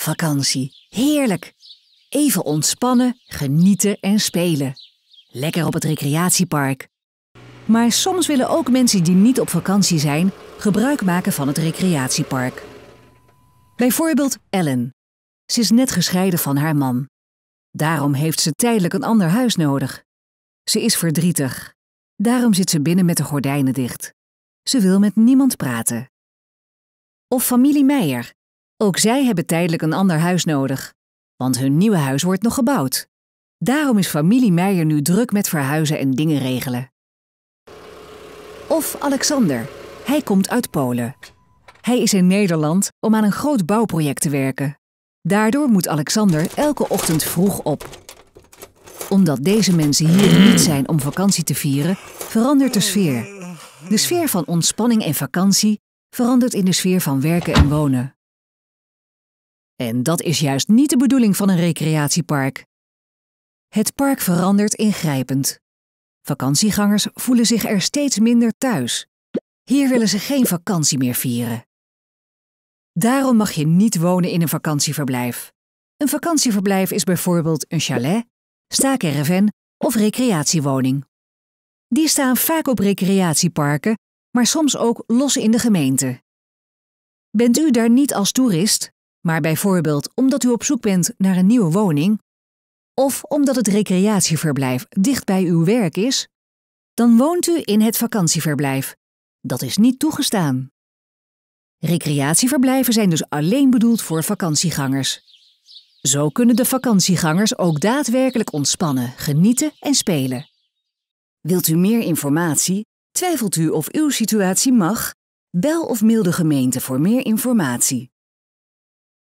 Vakantie. Heerlijk. Even ontspannen, genieten en spelen. Lekker op het recreatiepark. Maar soms willen ook mensen die niet op vakantie zijn gebruik maken van het recreatiepark. Bijvoorbeeld Ellen. Ze is net gescheiden van haar man. Daarom heeft ze tijdelijk een ander huis nodig. Ze is verdrietig. Daarom zit ze binnen met de gordijnen dicht. Ze wil met niemand praten. Of familie Meijer. Ook zij hebben tijdelijk een ander huis nodig, want hun nieuwe huis wordt nog gebouwd. Daarom is familie Meijer nu druk met verhuizen en dingen regelen. Of Alexander. Hij komt uit Polen. Hij is in Nederland om aan een groot bouwproject te werken. Daardoor moet Alexander elke ochtend vroeg op. Omdat deze mensen hier niet zijn om vakantie te vieren, verandert de sfeer. De sfeer van ontspanning en vakantie verandert in de sfeer van werken en wonen. En dat is juist niet de bedoeling van een recreatiepark. Het park verandert ingrijpend. Vakantiegangers voelen zich er steeds minder thuis. Hier willen ze geen vakantie meer vieren. Daarom mag je niet wonen in een vakantieverblijf. Een vakantieverblijf is bijvoorbeeld een chalet, staakerven of recreatiewoning. Die staan vaak op recreatieparken, maar soms ook los in de gemeente. Bent u daar niet als toerist, maar bijvoorbeeld omdat u op zoek bent naar een nieuwe woning of omdat het recreatieverblijf dicht bij uw werk is, dan woont u in het vakantieverblijf. Dat is niet toegestaan. Recreatieverblijven zijn dus alleen bedoeld voor vakantiegangers. Zo kunnen de vakantiegangers ook daadwerkelijk ontspannen, genieten en spelen. Wilt u meer informatie? Twijfelt u of uw situatie mag? Bel of mail de gemeente voor meer informatie.